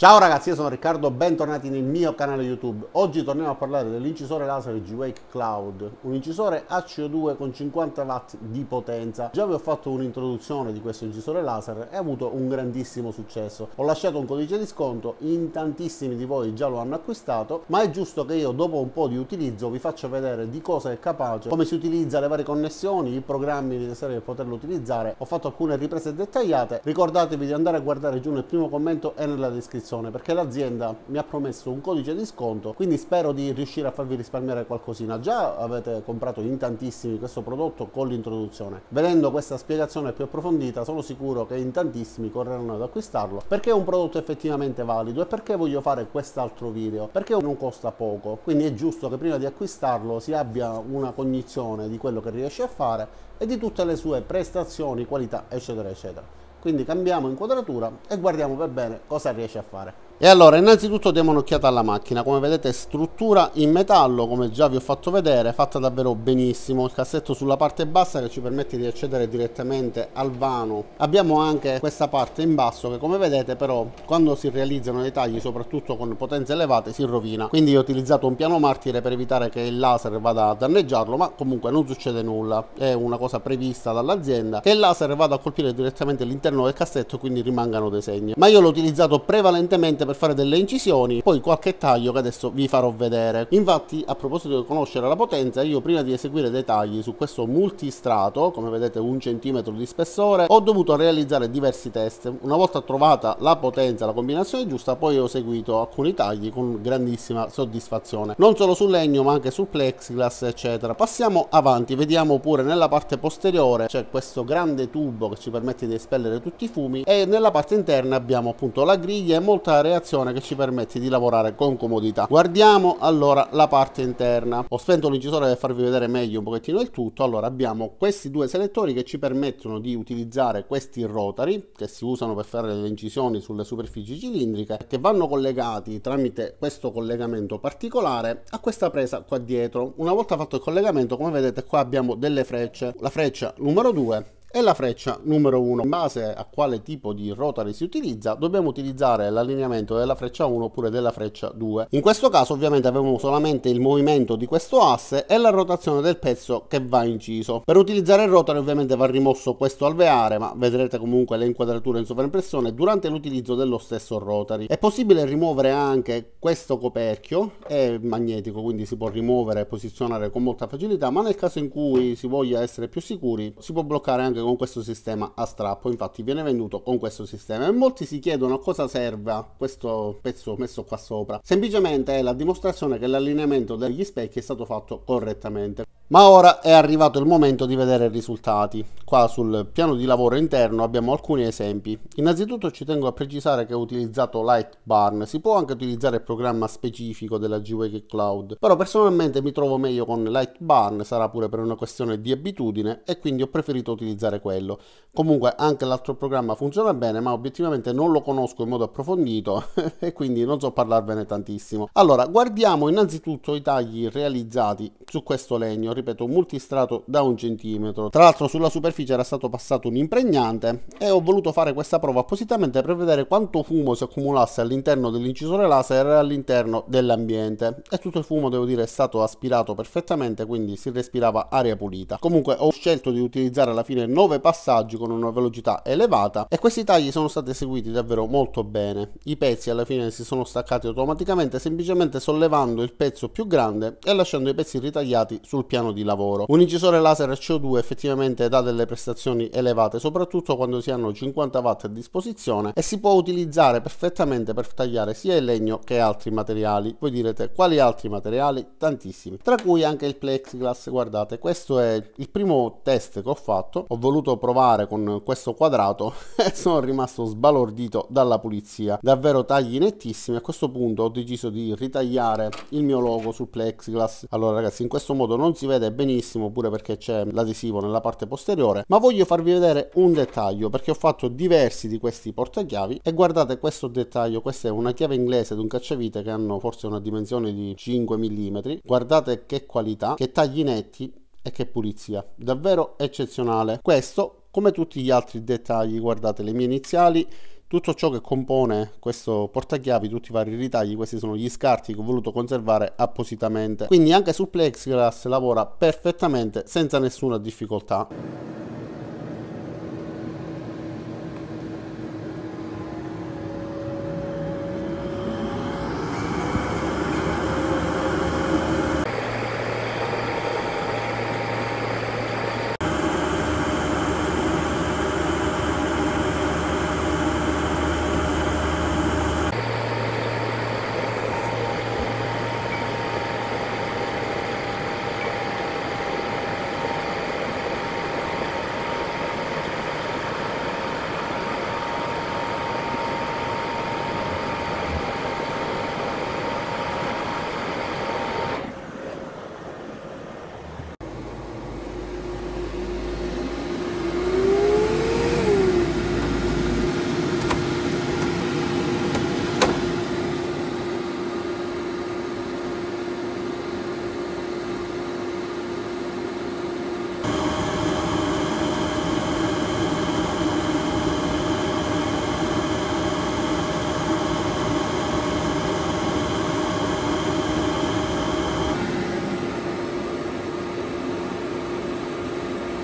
Ciao ragazzi, io sono Riccardo, bentornati nel mio canale YouTube. Oggi torniamo a parlare dell'incisore laser G-Wake Cloud, un incisore a CO2 con 50 watt di potenza. Già vi ho fatto un'introduzione di questo incisore laser e ha avuto un grandissimo successo. Ho lasciato un codice di sconto, in tantissimi di voi già lo hanno acquistato, ma è giusto che io dopo un po' di utilizzo vi faccia vedere di cosa è capace, come si utilizza le varie connessioni, i programmi necessari per poterlo utilizzare. Ho fatto alcune riprese dettagliate, ricordatevi di andare a guardare giù nel primo commento e nella descrizione persone perché l'azienda mi ha promesso un codice di sconto quindi spero di riuscire a farvi risparmiare qualcosina già avete comprato in tantissimi questo prodotto con l'introduzione vedendo questa spiegazione più approfondita sono sicuro che in tantissimi correranno ad acquistarlo perché è un prodotto effettivamente valido e perché voglio fare quest'altro video perché non costa poco quindi è giusto che prima di acquistarlo si abbia una cognizione di quello che riesce a fare e di tutte le sue prestazioni qualità eccetera eccetera quindi cambiamo inquadratura e guardiamo per bene cosa riesce a fare. E allora innanzitutto diamo un'occhiata alla macchina, come vedete struttura in metallo come già vi ho fatto vedere, fatta davvero benissimo, il cassetto sulla parte bassa che ci permette di accedere direttamente al vano. Abbiamo anche questa parte in basso che come vedete però quando si realizzano dei tagli soprattutto con potenze elevate si rovina, quindi ho utilizzato un piano martire per evitare che il laser vada a danneggiarlo ma comunque non succede nulla, è una cosa prevista dall'azienda che il laser vada a colpire direttamente l'interno del cassetto quindi rimangano dei segni, ma io l'ho utilizzato prevalentemente per fare delle incisioni, poi qualche taglio che adesso vi farò vedere. Infatti a proposito di conoscere la potenza, io prima di eseguire dei tagli su questo multistrato, come vedete un centimetro di spessore, ho dovuto realizzare diversi test. Una volta trovata la potenza, la combinazione giusta, poi ho seguito alcuni tagli con grandissima soddisfazione. Non solo sul legno ma anche sul plexiglass eccetera. Passiamo avanti, vediamo pure nella parte posteriore c'è questo grande tubo che ci permette di espellere tutti i fumi e nella parte interna abbiamo appunto la griglia e molta area creazione che ci permette di lavorare con comodità. Guardiamo allora la parte interna. Ho spento l'incisore per farvi vedere meglio un pochettino il tutto. Allora abbiamo questi due selettori che ci permettono di utilizzare questi rotari che si usano per fare le incisioni sulle superfici cilindriche che vanno collegati tramite questo collegamento particolare a questa presa qua dietro. Una volta fatto il collegamento come vedete qua abbiamo delle frecce. La freccia numero 2 è la freccia numero 1. In base a quale tipo di rotary si utilizza, dobbiamo utilizzare l'allineamento della freccia 1 oppure della freccia 2. In questo caso ovviamente avevamo solamente il movimento di questo asse e la rotazione del pezzo che va inciso. Per utilizzare il rotary ovviamente va rimosso questo alveare, ma vedrete comunque le inquadrature in sovraimpressione durante l'utilizzo dello stesso rotary. È possibile rimuovere anche questo coperchio, è magnetico quindi si può rimuovere e posizionare con molta facilità, ma nel caso in cui si voglia essere più sicuri si può bloccare anche anche con questo sistema a strappo, infatti viene venduto con questo sistema e molti si chiedono a cosa serva questo pezzo messo qua sopra. Semplicemente è la dimostrazione che l'allineamento degli specchi è stato fatto correttamente. Ma ora è arrivato il momento di vedere i risultati. Qua sul piano di lavoro interno abbiamo alcuni esempi. Innanzitutto ci tengo a precisare che ho utilizzato Lightbarn, si può anche utilizzare il programma specifico della G-Wake Cloud, però personalmente mi trovo meglio con Lightbarn, sarà pure per una questione di abitudine e quindi ho preferito utilizzare quello. Comunque anche l'altro programma funziona bene, ma obiettivamente non lo conosco in modo approfondito e quindi non so parlarvene tantissimo. Allora, guardiamo innanzitutto i tagli realizzati su questo legno ripeto, multistrato da un centimetro. Tra l'altro sulla superficie era stato passato un impregnante e ho voluto fare questa prova appositamente per vedere quanto fumo si accumulasse all'interno dell'incisore laser e all'interno dell'ambiente. E tutto il fumo, devo dire, è stato aspirato perfettamente, quindi si respirava aria pulita. Comunque ho scelto di utilizzare alla fine 9 passaggi con una velocità elevata e questi tagli sono stati eseguiti davvero molto bene. I pezzi alla fine si sono staccati automaticamente semplicemente sollevando il pezzo più grande e lasciando i pezzi ritagliati sul piano piano di lavoro. Un incisore laser CO2 effettivamente dà delle prestazioni elevate, soprattutto quando si hanno 50 watt a disposizione e si può utilizzare perfettamente per tagliare sia il legno che altri materiali. Voi direte quali altri materiali? Tantissimi, tra cui anche il plexiglass. Guardate, questo è il primo test che ho fatto, ho voluto provare con questo quadrato e sono rimasto sbalordito dalla pulizia. Davvero tagli nettissimi, a questo punto ho deciso di ritagliare il mio logo sul plexiglass. Allora ragazzi, in questo modo non si vede vede benissimo pure perché c'è l'adesivo nella parte posteriore ma voglio farvi vedere un dettaglio perché ho fatto diversi di questi portachiavi e guardate questo dettaglio questa è una chiave inglese di un cacciavite che hanno forse una dimensione di 5 mm guardate che qualità che tagli netti e che pulizia davvero eccezionale questo come tutti gli altri dettagli guardate le mie iniziali tutto ciò che compone questo portachiavi, tutti i vari ritagli, questi sono gli scarti che ho voluto conservare appositamente. Quindi anche sul plexiglass lavora perfettamente senza nessuna difficoltà.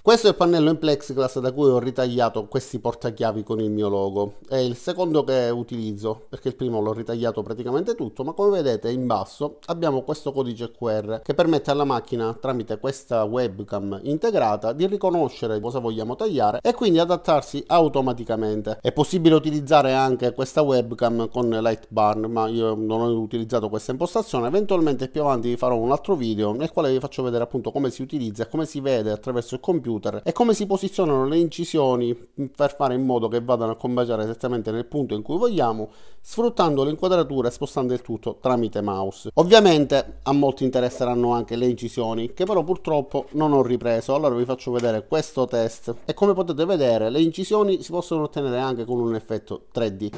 Questo è il pannello in plexiglass da cui ho ritagliato questi portachiavi con il mio logo. È il secondo che utilizzo perché il primo l'ho ritagliato praticamente tutto, ma come vedete in basso abbiamo questo codice QR che permette alla macchina tramite questa webcam integrata di riconoscere cosa vogliamo tagliare e quindi adattarsi automaticamente. È possibile utilizzare anche questa webcam con Lightburn, ma io non ho utilizzato questa impostazione. Eventualmente più avanti vi farò un altro video nel quale vi faccio vedere appunto come si utilizza e come si vede attraverso il computer computer e come si posizionano le incisioni per fare in modo che vadano a combaciare esattamente nel punto in cui vogliamo sfruttando l'inquadratura e spostando il tutto tramite mouse. Ovviamente a molti interesseranno anche le incisioni che però purtroppo non ho ripreso allora vi faccio vedere questo test e come potete vedere le incisioni si possono ottenere anche con un effetto 3D.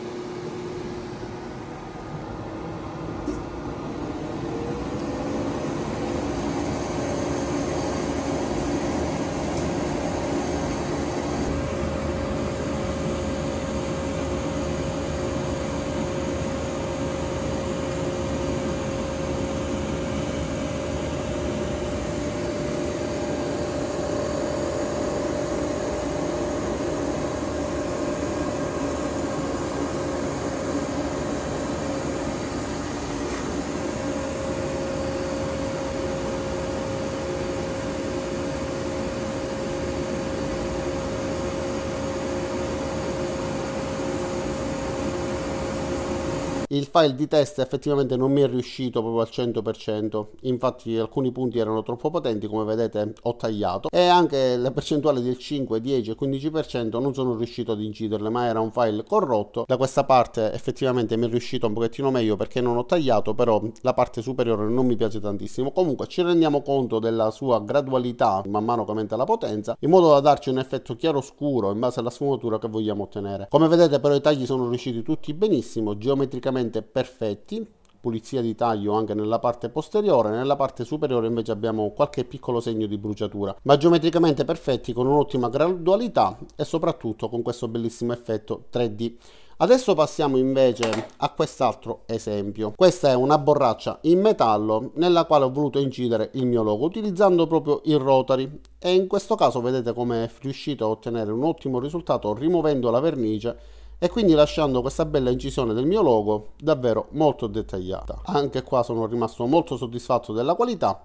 il file di test effettivamente non mi è riuscito proprio al 100% infatti alcuni punti erano troppo potenti come vedete ho tagliato e anche la percentuale del 5 10 e 15% non sono riuscito ad inciderle ma era un file corrotto da questa parte effettivamente mi è riuscito un pochettino meglio perché non ho tagliato però la parte superiore non mi piace tantissimo comunque ci rendiamo conto della sua gradualità man mano che aumenta la potenza in modo da darci un effetto chiaroscuro in base alla sfumatura che vogliamo ottenere come vedete però i tagli sono riusciti tutti benissimo geometricamente praticamente perfetti pulizia di taglio anche nella parte posteriore, nella parte superiore invece abbiamo qualche piccolo segno di bruciatura, ma geometricamente perfetti con un'ottima gradualità e soprattutto con questo bellissimo effetto 3D. Adesso passiamo invece a quest'altro esempio. Questa è una borraccia in metallo nella quale ho voluto incidere il mio logo utilizzando proprio il rotary e in questo caso vedete come è riuscito a ottenere un ottimo risultato rimuovendo la vernice e quindi lasciando questa bella incisione del mio logo davvero molto dettagliata. Anche qua sono rimasto molto soddisfatto della qualità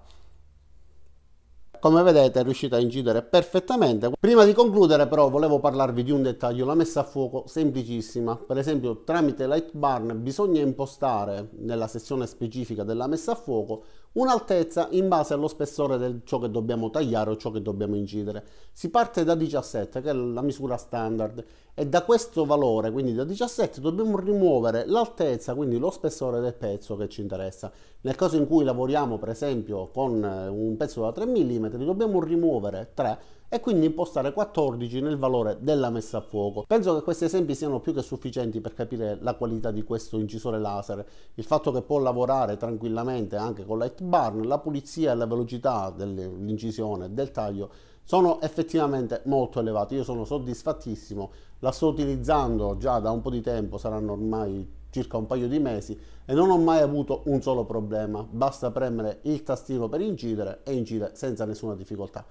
come vedete è riuscita a incidere perfettamente prima di concludere però volevo parlarvi di un dettaglio la messa a fuoco semplicissima per esempio tramite light barn bisogna impostare nella sezione specifica della messa a fuoco un'altezza in base allo spessore di ciò che dobbiamo tagliare o ciò che dobbiamo incidere. Si parte da 17, che è la misura standard, e da questo valore, quindi da 17, dobbiamo rimuovere l'altezza, quindi lo spessore del pezzo che ci interessa. Nel caso in cui lavoriamo, per esempio, con eh, un pezzo da 3 mm, dobbiamo rimuovere 3 e quindi impostare 14 nel valore della messa a fuoco. Penso che questi esempi siano più che sufficienti per capire la qualità di questo incisore laser, il fatto che può lavorare tranquillamente anche con light burn, la pulizia e la velocità dell'incisione, del taglio sono effettivamente molto elevati, io sono soddisfattissimo, la sto utilizzando già da un po' di tempo, saranno ormai circa un paio di mesi e non ho mai avuto un solo problema, basta premere il tastino per incidere e incide senza nessuna difficoltà.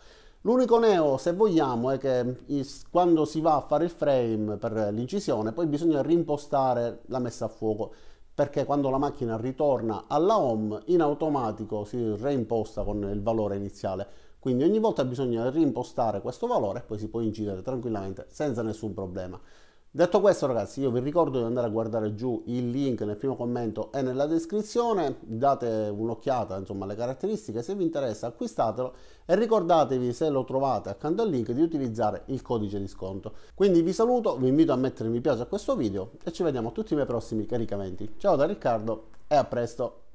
L'unico neo, se vogliamo, è che quando si va a fare il frame per l'incisione, poi bisogna rimpostare la messa a fuoco, perché quando la macchina ritorna alla home, in automatico si reimposta con il valore iniziale. Quindi ogni volta bisogna rimpostare questo valore e poi si può incidere tranquillamente senza nessun problema. Detto questo ragazzi io vi ricordo di andare a guardare giù il link nel primo commento e nella descrizione, date un'occhiata insomma alle caratteristiche, se vi interessa acquistatelo e ricordatevi se lo trovate accanto al link di utilizzare il codice di sconto. Quindi vi saluto, vi invito a mettere mi piace a questo video e ci vediamo tutti i miei prossimi caricamenti. Ciao da Riccardo e a presto!